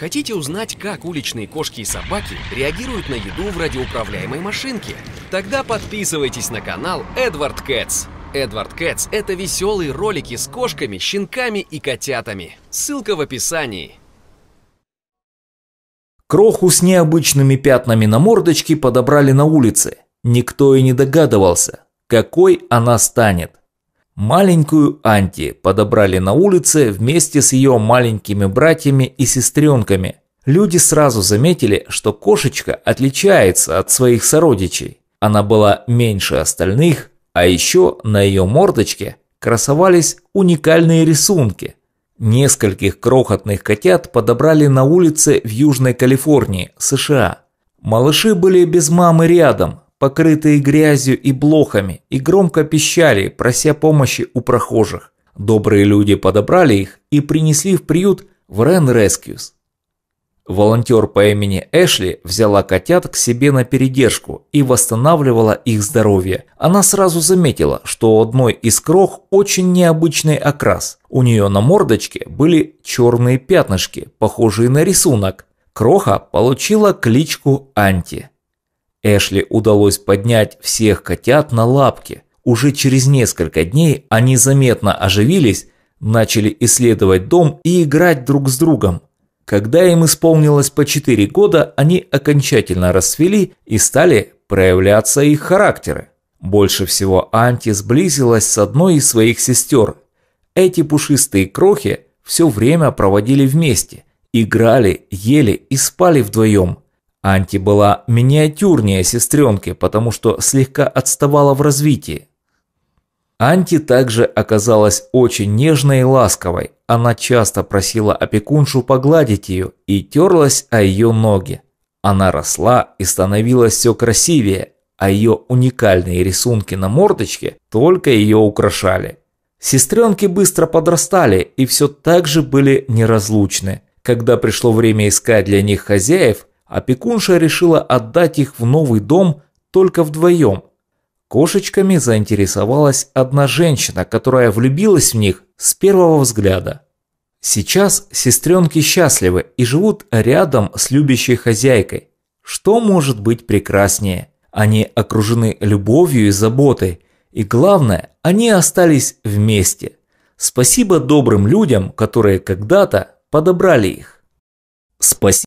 Хотите узнать, как уличные кошки и собаки реагируют на еду в радиоуправляемой машинке? Тогда подписывайтесь на канал Эдвард Кэтс. Эдвард Кэтс – это веселые ролики с кошками, щенками и котятами. Ссылка в описании. Кроху с необычными пятнами на мордочке подобрали на улице. Никто и не догадывался, какой она станет. Маленькую Анти подобрали на улице вместе с ее маленькими братьями и сестренками. Люди сразу заметили, что кошечка отличается от своих сородичей. Она была меньше остальных, а еще на ее мордочке красовались уникальные рисунки. Нескольких крохотных котят подобрали на улице в Южной Калифорнии, США. Малыши были без мамы рядом, покрытые грязью и блохами, и громко пищали, прося помощи у прохожих. Добрые люди подобрали их и принесли в приют в Рен Рескьюс. Волонтер по имени Эшли взяла котят к себе на передержку и восстанавливала их здоровье. Она сразу заметила, что у одной из крох очень необычный окрас. У нее на мордочке были черные пятнышки, похожие на рисунок. Кроха получила кличку Анти. Эшли удалось поднять всех котят на лапки. Уже через несколько дней они заметно оживились, начали исследовать дом и играть друг с другом. Когда им исполнилось по 4 года, они окончательно расцвели и стали проявляться их характеры. Больше всего Анти сблизилась с одной из своих сестер. Эти пушистые крохи все время проводили вместе, играли, ели и спали вдвоем – Анти была миниатюрнее сестренки, потому что слегка отставала в развитии. Анти также оказалась очень нежной и ласковой. Она часто просила опекуншу погладить ее и терлась о ее ноги. Она росла и становилась все красивее, а ее уникальные рисунки на мордочке только ее украшали. Сестренки быстро подрастали и все так же были неразлучны. Когда пришло время искать для них хозяев, опекунша решила отдать их в новый дом только вдвоем. Кошечками заинтересовалась одна женщина, которая влюбилась в них с первого взгляда. Сейчас сестренки счастливы и живут рядом с любящей хозяйкой. Что может быть прекраснее? Они окружены любовью и заботой. И главное, они остались вместе. Спасибо добрым людям, которые когда-то подобрали их. Спасибо.